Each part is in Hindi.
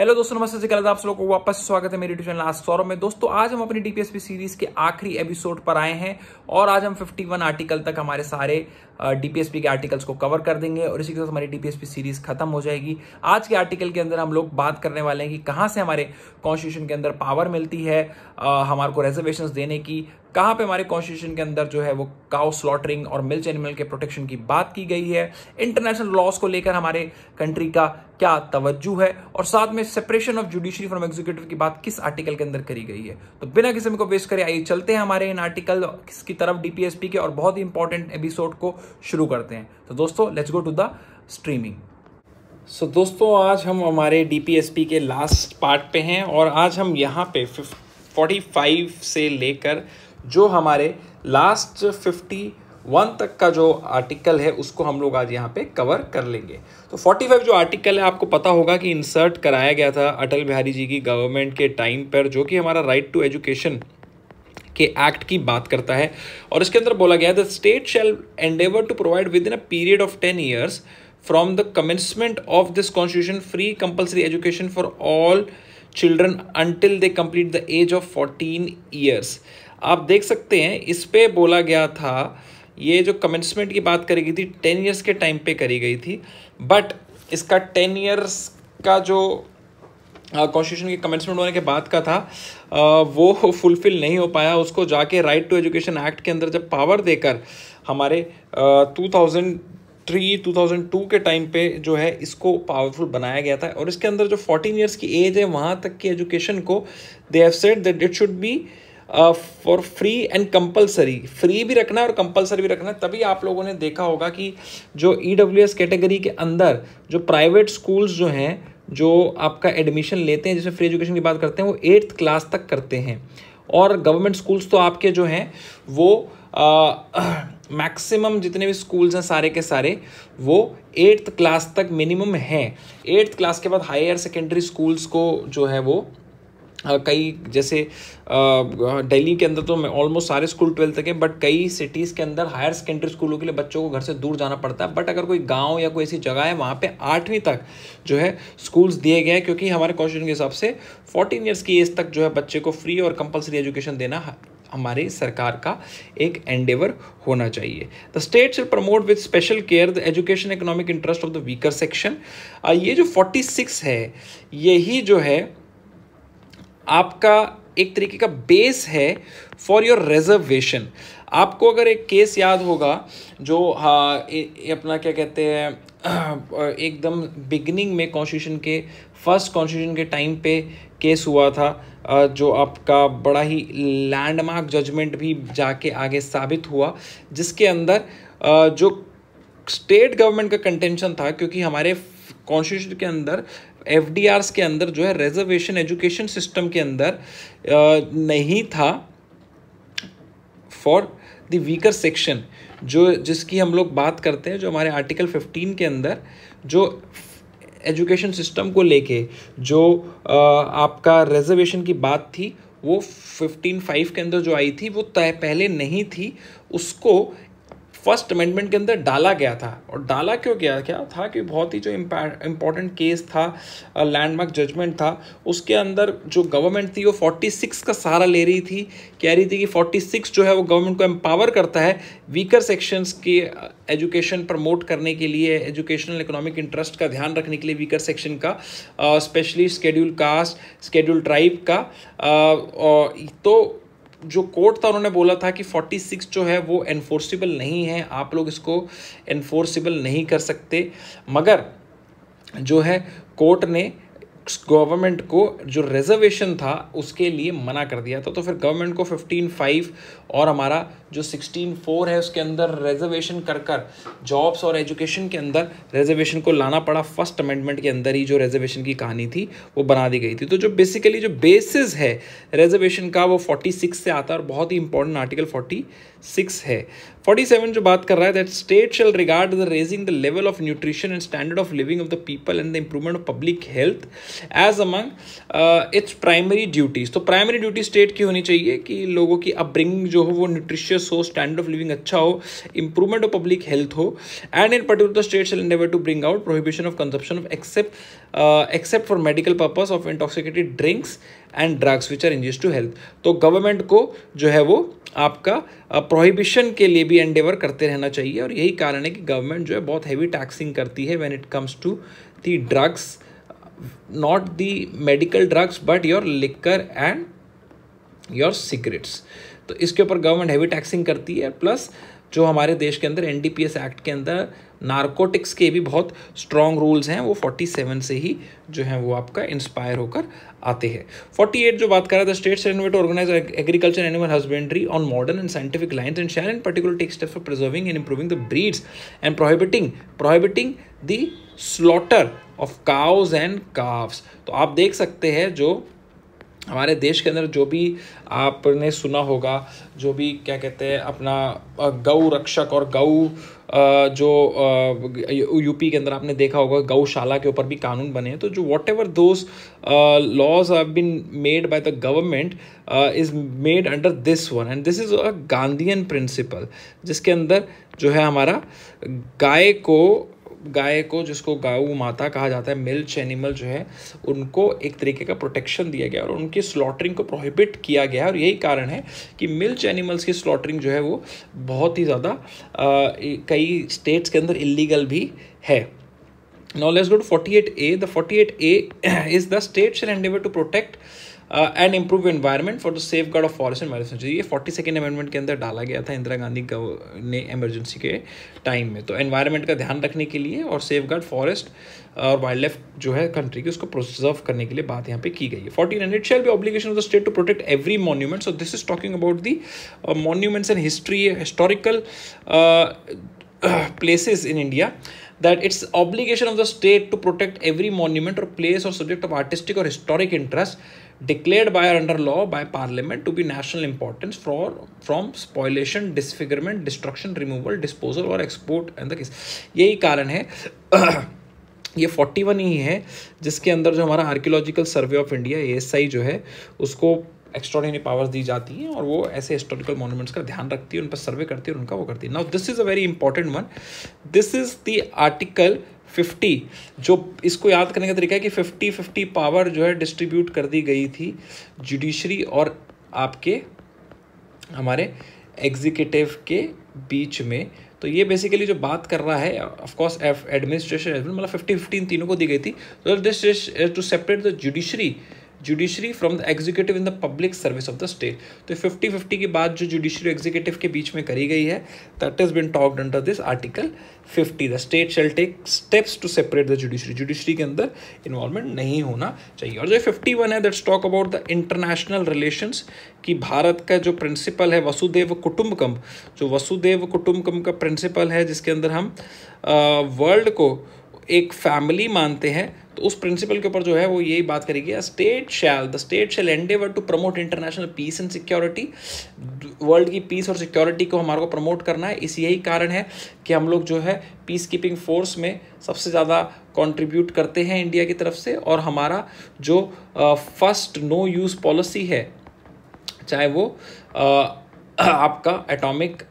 हेलो दोस्तों नमस्ते जी कल आप लोगों को वापस स्वागत है मेरे यूट्यूब चैनल आज सौरभ में दोस्तों आज हम अपनी डीपीएसपी सीरीज के आखिरी एपिसोड पर आए हैं और आज हम 51 आर्टिकल तक हमारे सारे डीपीएसपी के आर्टिकल्स को कवर कर देंगे और इसी के साथ हमारी डीपीएसपी सीरीज खत्म हो जाएगी आज के आर्टिकल के अंदर हम लोग बात करने वाले हैं कि कहाँ से हमारे कॉन्स्टिट्यूशन के अंदर पावर मिलती है हमारे को रिजर्वेशन देने की कहाँ पे हमारे कॉन्स्टिट्यूशन के अंदर जो है वो काउ स्लॉटरिंग और मिल्च एनिमल के प्रोटेक्शन की बात की गई है इंटरनेशनल लॉस को लेकर हमारे कंट्री का क्या तवज्जो है और साथ में separation of judiciary from executive की बात किस आर्टिकल के अंदर करी गई है तो बिना किसी को वेस्ट करे आइए चलते हैं हमारे इन आर्टिकल की तरफ डीपीएसपी के और बहुत ही इंपॉर्टेंट एपिसोड को शुरू करते हैं तो दोस्तों let's go to the streaming so so, दोस्तों आज हम हमारे डीपीएसपी के लास्ट पार्ट पे हैं और आज हम यहाँ पे 45 से लेकर जो हमारे लास्ट फिफ्टी वन तक का जो आर्टिकल है उसको हम लोग आज यहाँ पे कवर कर लेंगे तो फोर्टी फाइव जो आर्टिकल है आपको पता होगा कि इंसर्ट कराया गया था अटल बिहारी जी की गवर्नमेंट के टाइम पर जो कि हमारा राइट टू एजुकेशन के एक्ट की बात करता है और इसके अंदर बोला गया the state shall endeavour to provide within a period of ten years from the commencement of this constitution free compulsory education for all children until they complete the age of fourteen years आप देख सकते हैं इस पर बोला गया था ये जो कमेंसमेंट की बात करी गई थी टेन ईयर्स के टाइम पे करी गई थी बट इसका टेन ईयर्स का जो कॉन्स्टिट्यूशन के कमेंसमेंट होने के बाद का था आ, वो फुलफिल नहीं हो पाया उसको जाके राइट टू एजुकेशन एक्ट के अंदर जब पावर देकर हमारे two thousand three two thousand two के टाइम पे जो है इसको पावरफुल बनाया गया था और इसके अंदर जो फोर्टीन ईयर्स की एज है वहाँ तक की एजुकेशन को they have said that it should be for free and compulsory free भी रखना है और कंपलसरी भी रखना है तभी आप लोगों ने देखा होगा कि जो ई डब्ल्यू एस कैटेगरी के अंदर जो प्राइवेट स्कूल्स जो हैं जो आपका एडमिशन लेते हैं जैसे फ्री एजुकेशन की बात करते हैं वो एट्थ क्लास तक करते हैं और गवर्नमेंट स्कूल्स तो आपके जो हैं वो मैक्सिमम uh, जितने भी स्कूल्स हैं सारे के सारे वो एट्थ क्लास तक मिनिमम हैं एट्थ क्लास के बाद हायर सेकेंडरी स्कूल्स को जो है वो हाँ, कई जैसे दिल्ली के अंदर तो ऑलमोस्ट सारे स्कूल ट्वेल्थ तक है बट कई सिटीज़ के अंदर हायर सेकेंडरी स्कूलों के लिए बच्चों को घर से दूर जाना पड़ता है बट अगर कोई गांव या कोई ऐसी जगह है वहाँ पे आठवीं तक जो है स्कूल्स दिए गए हैं क्योंकि हमारे क्वेश्चन के हिसाब से फोर्टीन ईयर्स की एज तक जो है बच्चे को फ्री और कंपलसरी एजुकेशन देना हमारी सरकार का एक एंडेवर होना चाहिए the state shall promote with special care the education economic interest of the weaker section ये जो 46 है यही जो है आपका एक तरीके का बेस है फॉर योर रिजर्वेशन आपको अगर एक केस याद होगा जो हाँ अपना क्या कहते हैं एकदम बिगनिंग में कॉन्स्टिट्यूशन के फर्स्ट कॉन्स्टिट्यूशन के टाइम पे केस हुआ था जो आपका बड़ा ही लैंडमार्क जजमेंट भी जाके आगे साबित हुआ जिसके अंदर जो स्टेट गवर्नमेंट का कंटेंशन था क्योंकि हमारे कॉन्स्टिट्यूशन के अंदर एफ के अंदर जो है रिजर्वेशन एजुकेशन सिस्टम के अंदर नहीं था फॉर द वीकर सेक्शन जो जिसकी हम लोग बात करते हैं जो हमारे आर्टिकल 15 के अंदर जो एजुकेशन सिस्टम को लेके जो आपका रिजर्वेशन की बात थी वो फिफ्टीन फाइव के अंदर जो आई थी वो तय पहले नहीं थी उसको फर्स्ट अमेंडमेंट के अंदर डाला गया था और डाला क्यों गया क्या था कि बहुत ही जो इम्पॉर्टेंट केस था लैंडमार्क जजमेंट था उसके अंदर जो गवर्नमेंट थी वो 46 का सहारा ले रही थी कह रही थी कि 46 जो है वो गवर्नमेंट को एम्पावर करता है वीकर सेक्शंस के एजुकेशन प्रमोट करने के लिए एजुकेशनल इकोनॉमिक इंटरेस्ट का ध्यान रखने के लिए वीकर सेक्शन का specially schedule caste schedule tribe का आ, तो जो कोर्ट था उन्होंने बोला था कि 46 जो है वो एनफोर्सिबल नहीं है आप लोग इसको एनफोर्सिबल नहीं कर सकते मगर जो है कोर्ट ने गवर्नमेंट को जो रिजर्वेशन था उसके लिए मना कर दिया था तो फिर गवर्नमेंट को फिफ्टीन फाइव और हमारा जो सिक्सटीन फोर है उसके अंदर रिजर्वेशन कर कर जॉब्स और एजुकेशन के अंदर रिजर्वेशन को लाना पड़ा फर्स्ट अमेंडमेंट के अंदर ही जो रिजर्वेशन की कहानी थी वो बना दी गई थी तो जो बेसिकली जो बेसिस है रिजर्वेशन का वो फोर्टी सिक्स से आता है और बहुत ही इंपॉर्टेंट आर्टिकल फोर्टी सिक्स है फोर्टी सेवन जो बात कर रहा है that state shall regard the raising the level of nutrition and standard of living of the people and the improvement of public health as among its primary duties तो प्राइमरी ड्यूटी स्टेट की होनी चाहिए कि लोगों की अपब्रिंगिंग जो हो वो न्यूट्रिशियस हो स्टैंडर्ड ऑफ लिविंग अच्छा हो इंप्रूवमेंट ऑफ पब्लिक हेल्थ हो and in particular state shall endeavour to bring out prohibition of consumption of except except for medical purpose of intoxicated drinks and drugs which are injurious to health तो गवर्नमेंट को जो है वो आपका प्रोहिबिशन uh, के लिए भी एंडेवर करते रहना चाहिए और यही कारण है कि गवर्नमेंट जो है बहुत हैवी टैक्सिंग करती है when it comes to the drugs not the medical drugs but your liquor and your cigarettes तो इसके ऊपर गवर्नमेंट हैवी टैक्सिंग करती है प्लस जो हमारे देश के अंदर एन एक्ट के अंदर नारकोटिक्स के भी बहुत स्ट्रॉन्ग रूल्स हैं वो 47 से ही जो है वो आपका इंस्पायर होकर आते हैं 48 जो बात कर रहा था states renovate organise agriculture animal husbandry on modern and scientific lines and shall and particular take step for preserving and improving the breeds and prohibiting prohibiting the slaughter of cows and calves तो आप देख सकते हैं जो हमारे देश के अंदर जो भी आपने सुना होगा जो भी क्या कहते हैं अपना गऊ रक्षक और गऊ जो यूपी के अंदर आपने देखा होगा गौशाला के ऊपर भी कानून बने हैं तो जो whatever those laws have been made by the government is made under this one and this is a Gandhian principle जिसके अंदर जो है हमारा गाय को गाय को जिसको गाऊ माता कहा जाता है मिल्च एनिमल जो है उनको एक तरीके का प्रोटेक्शन दिया गया और उनकी स्लॉटरिंग को प्रोहिबिट किया गया और यही कारण है कि मिल्च एनिमल्स की स्लॉटरिंग जो है वो बहुत ही ज़्यादा कई स्टेट्स के अंदर इलीगल भी है good forty eight A the forty eight A is the shall endeavor endeavour to protect and improve environment for the safeguard of forest and wild ये फोर्टी सेकेंड अमेंडमेंट के अंदर डाला गया था इंदिरा गांधी ने एमरजेंसी के टाइम में तो एनवायरमेंट का ध्यान रखने के लिए और सेफ गार्ड फॉरेस्ट और वाइल्ड लाइफ जो है कंट्री की उसको प्रोजर्व करने के लिए बात यहाँ पे की गई है फोर्टीन हंड्रेड इट शेल भी obligation of the state to protect every monument so this is talking about the monuments and history historical places in India that it's obligation of the state to protect every monument और प्लेस और सब्जेक्ट ऑफ आर्टिस्टिक और historic interest declared by under under law by parliament to be national importance for from disfigurement disfigurement destruction removal disposal or export and the case यही कारण है ये फोर्टी वन ही है जिसके अंदर जो हमारा archaeological survey of India A S I जो है उसको एक्स्ट्रॉडनरी पावर्स दी जाती हैं और वो ऐसे हिस्टोरिकल मोनूमेंट्स का ध्यान रखती है उन पर सर्वे करती है उनका वो करती है now this is a very important one this is the article fifty जो इसको याद करने का तरीका है कि फिफ्टी फिफ्टी पावर जो है डिस्ट्रीब्यूट कर दी गई थी जुडिशरी और आपके हमारे एग्जीक्यूटिव के बीच में तो ये बेसिकली जो बात कर रहा है ऑफ कोर्स एडमिनिस्ट्रेशन मतलब फिफ्टी फिफ्टी तीनों को दी गई थी तो this is to separate the judiciary judiciary from the executive in the public service of the state तो फिफ्टी फिफ्टी की बात जो जुडिशरी एग्जीक्यूटिव के बीच में करी गई है that is been talked under this article fifty the state shall take steps to separate the judiciary judiciary के अंदर इन्वॉल्वमेंट नहीं होना चाहिए और जो फिफ्टी वन है that's talk about the international relations कि भारत का जो प्रिंसिपल है वसुदेव कुटुम्बकम जो वसुदेव कुटुम्बकम का प्रिंसिपल है जिसके अंदर हम वर्ल्ड को एक फैमिली मानते हैं तो उस प्रिंसिपल के ऊपर जो है वो यही बात करेगी state shall the state shall endeavour to promote international peace and security world की पीस और सिक्योरिटी को हमारे को प्रमोट करना है इस यही कारण है कि हम लोग जो है पीस कीपिंग फोर्स में सबसे ज़्यादा कंट्रीब्यूट करते हैं इंडिया की तरफ से और हमारा जो फर्स्ट नो यूज़ पॉलिसी है चाहे वो आ, आपका एटॉमिक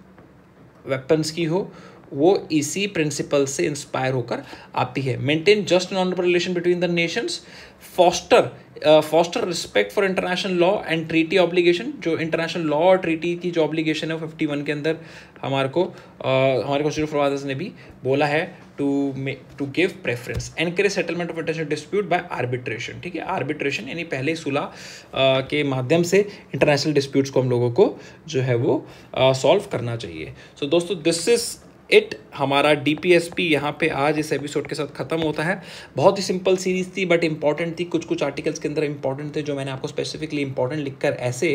वेपन्स की हो वो इसी प्रिंसिपल से इंस्पायर होकर आती है maintain just non relation between the nations foster foster respect for international law and treaty obligation जो इंटरनेशनल लॉ और ट्रीटी की जो ऑब्लिगेशन है फिफ्टी वन के अंदर हमारे को uh, हमारे कॉन्स्टिट्यूट फादर्स ने भी बोला है to may to give preference encourage settlement of international dispute by arbitration ठीक है आर्बिट्रेशन यानी पहले सुलह uh, के माध्यम से इंटरनेशनल डिस्प्यूट्स को हम लोगों को जो है वो सॉल्व uh, करना चाहिए सो so, दोस्तों दिस इज इट हमारा डी पी एस पी यहाँ पर आज इस एपिसोड के साथ ख़त्म होता है बहुत ही सिंपल सीरीज़ थी बट इंपॉर्टेंट थी कुछ कुछ आर्टिकल्स के अंदर इंपॉर्टेंट थे जो मैंने आपको स्पेसिफिकली इंपॉर्टेंट लिख कर ऐसे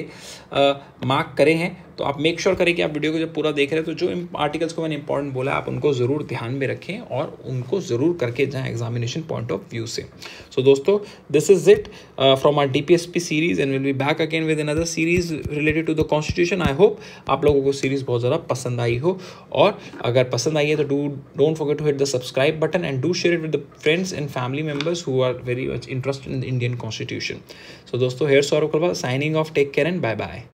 मार्क करे हैं तो आप मेक श्योर sure करें कि आप वीडियो को जब पूरा देख रहे हैं तो जो आर्टिकल्स को मैंने इंपॉर्टेंट बोला आप उनको ज़रूर ध्यान में रखें और उनको ज़रूर करके जाएँ एग्जामिनेशन पॉइंट ऑफ व्यू से सो so, दोस्तों this is it from our D P S P series and will be back again with other series related to the Constitution I hope आप लोगों को सीरीज़ बहुत ज़्यादा पसंद आई हो और अगर अगर पसंद आई है तो do don't forget to hit the subscribe button and do share it with friends and family members who are very much interested in the Indian Constitution so दोस्तों here Saurabh Karwa signing off take care and bye bye